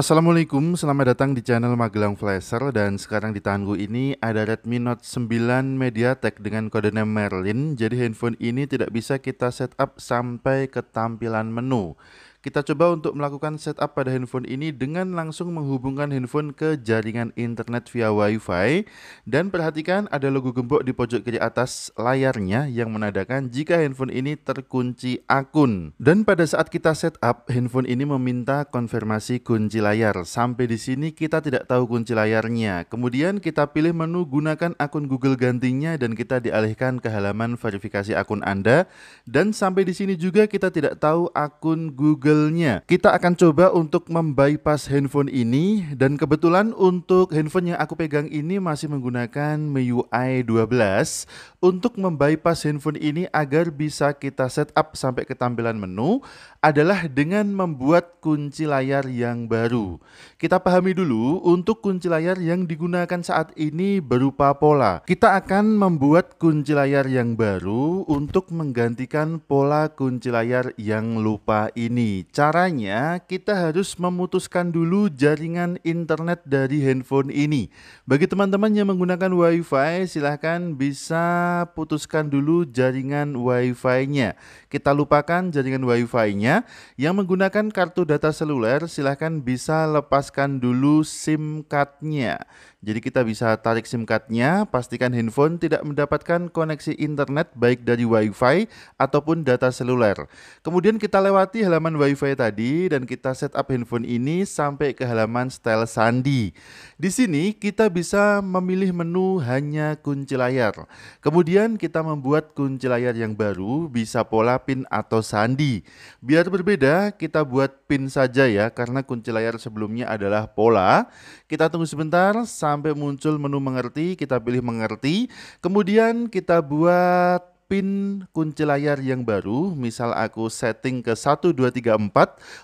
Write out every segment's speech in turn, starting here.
Assalamualaikum, selamat datang di channel Magelang Flasher dan sekarang di tangguh ini ada Redmi Note 9 MediaTek dengan kode name Merlin. Jadi handphone ini tidak bisa kita setup sampai ke tampilan menu. Kita coba untuk melakukan setup pada handphone ini dengan langsung menghubungkan handphone ke jaringan internet via Wi-Fi dan perhatikan ada logo gembok di pojok kiri atas layarnya yang menandakan jika handphone ini terkunci akun. Dan pada saat kita setup, handphone ini meminta konfirmasi kunci layar. Sampai di sini kita tidak tahu kunci layarnya. Kemudian kita pilih menu gunakan akun Google gantinya dan kita dialihkan ke halaman verifikasi akun Anda dan sampai di sini juga kita tidak tahu akun Google google nya Kita akan coba untuk membypass handphone ini dan kebetulan untuk handphone yang aku pegang ini masih menggunakan MIUI 12. Untuk membypass handphone ini agar bisa kita setup sampai ke tampilan menu adalah dengan membuat kunci layar yang baru. Kita pahami dulu untuk kunci layar yang digunakan saat ini berupa pola. Kita akan membuat kunci layar yang baru untuk menggantikan pola kunci layar yang lupa ini caranya kita harus memutuskan dulu jaringan internet dari handphone ini. Bagi teman-teman yang menggunakan WiFi, silahkan bisa putuskan dulu jaringan WiFi-nya. Kita lupakan jaringan WiFi-nya. Yang menggunakan kartu data seluler, silahkan bisa lepaskan dulu SIM card-nya. Jadi kita bisa tarik SIM cardnya, pastikan handphone tidak mendapatkan koneksi internet baik dari WiFi ataupun data seluler. Kemudian kita lewati halaman WiFi tadi dan kita setup handphone ini sampai ke halaman style sandi. Di sini kita bisa memilih menu hanya kunci layar. Kemudian kita membuat kunci layar yang baru bisa pola pin atau sandi. Biar berbeda kita buat pin saja ya karena kunci layar sebelumnya adalah pola. Kita tunggu sebentar sampai muncul menu mengerti, kita pilih mengerti. Kemudian kita buat pin kunci layar yang baru. Misal aku setting ke 1234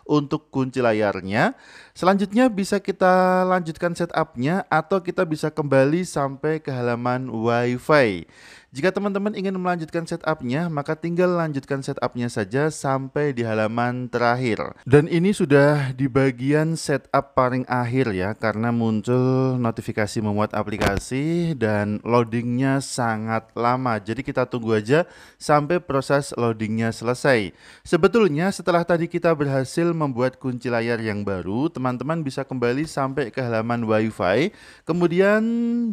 untuk kunci layarnya. Selanjutnya bisa kita lanjutkan setupnya atau kita bisa kembali sampai ke halaman WiFi. Jika teman-teman ingin melanjutkan setupnya, maka tinggal lanjutkan setupnya saja sampai di halaman terakhir. Dan ini sudah di bagian setup paling akhir ya, karena muncul notifikasi memuat aplikasi dan loadingnya sangat lama. Jadi kita tunggu aja sampai proses loadingnya selesai. Sebetulnya setelah tadi kita berhasil membuat kunci layar yang baru, teman-teman bisa kembali sampai ke halaman WiFi, kemudian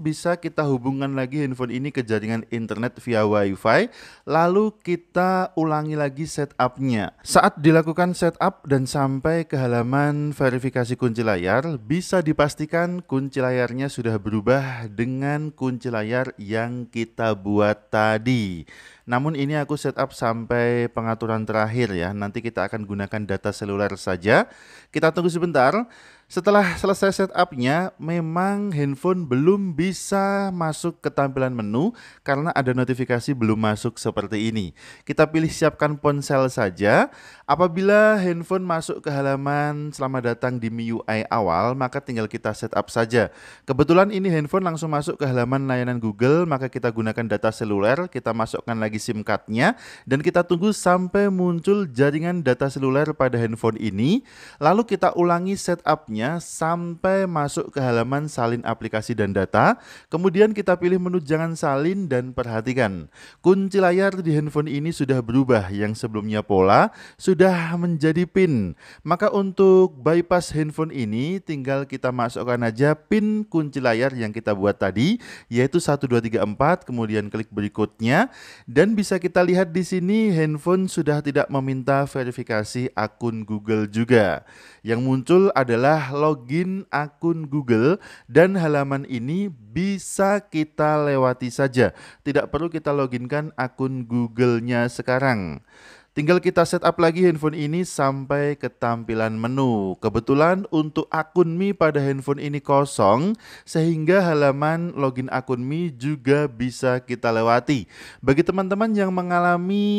bisa kita hubungkan lagi handphone ini ke jaringan internet internet via WiFi, lalu kita ulangi lagi setupnya. Saat dilakukan setup dan sampai ke halaman verifikasi kunci layar, bisa dipastikan kunci layarnya sudah berubah dengan kunci layar yang kita buat tadi. Namun ini aku setup sampai pengaturan terakhir ya, nanti kita akan gunakan data seluler saja. Kita tunggu sebentar. Setelah selesai setupnya, memang handphone belum bisa masuk ke tampilan menu karena ada notifikasi belum masuk seperti ini. Kita pilih siapkan ponsel saja. Apabila handphone masuk ke halaman selamat datang di MIUI awal, maka tinggal kita setup saja. Kebetulan ini handphone langsung masuk ke halaman layanan Google, maka kita gunakan data seluler, kita masukkan lagi SIM card-nya, dan kita tunggu sampai muncul jaringan data seluler pada handphone ini. Lalu kita ulangi setupnya sampai masuk ke halaman salin aplikasi dan data. Kemudian kita pilih menu jangan salin dan perhatikan. Kunci layar di handphone ini sudah berubah yang sebelumnya pola sudah menjadi PIN. Maka untuk bypass handphone ini tinggal kita masukkan aja PIN kunci layar yang kita buat tadi yaitu 1234 kemudian klik berikutnya dan bisa kita lihat di sini handphone sudah tidak meminta verifikasi akun Google juga. Yang muncul adalah login akun Google dan halaman ini bisa kita lewati saja. Tidak perlu kita loginkan akun Google-nya sekarang. Tinggal kita set up lagi handphone ini sampai ke tampilan menu. Kebetulan untuk akun Mi pada handphone ini kosong, sehingga halaman login akun Mi juga bisa kita lewati. Bagi teman-teman yang mengalami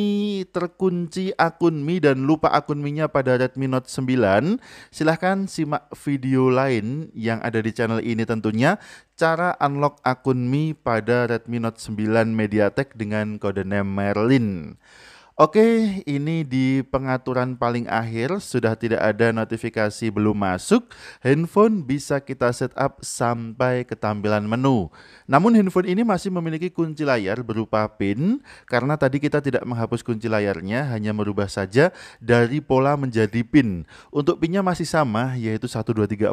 terkunci akun Mi dan lupa akun Mi-nya pada Redmi Note 9, silahkan simak video lain yang ada di channel ini tentunya, cara unlock akun Mi pada Redmi Note 9 Mediatek dengan kode name Merlin. Oke, ini di pengaturan paling akhir sudah tidak ada notifikasi belum masuk. Handphone bisa kita setup sampai ke tampilan menu. Namun handphone ini masih memiliki kunci layar berupa pin karena tadi kita tidak menghapus kunci layarnya, hanya merubah saja dari pola menjadi pin. Untuk pinnya masih sama yaitu 1234.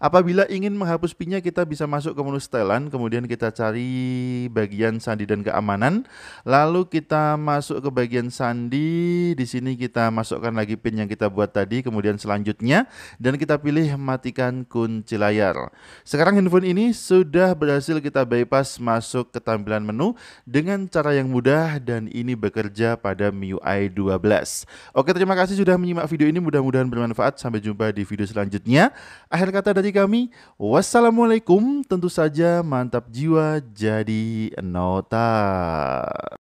Apabila ingin menghapus pinnya kita bisa masuk ke menu setelan, kemudian kita cari bagian sandi dan keamanan, lalu kita masuk ke bagian pin sandi. Di sini kita masukkan lagi pin yang kita buat tadi, kemudian selanjutnya dan kita pilih matikan kunci layar. Sekarang handphone ini sudah berhasil kita bypass masuk ke tampilan menu dengan cara yang mudah dan ini bekerja pada MIUI 12. Oke, terima kasih sudah menyimak video ini, mudah-mudahan bermanfaat. Sampai jumpa di video selanjutnya. Akhir kata dari kami, wassalamualaikum. Tentu saja mantap jiwa jadi nota.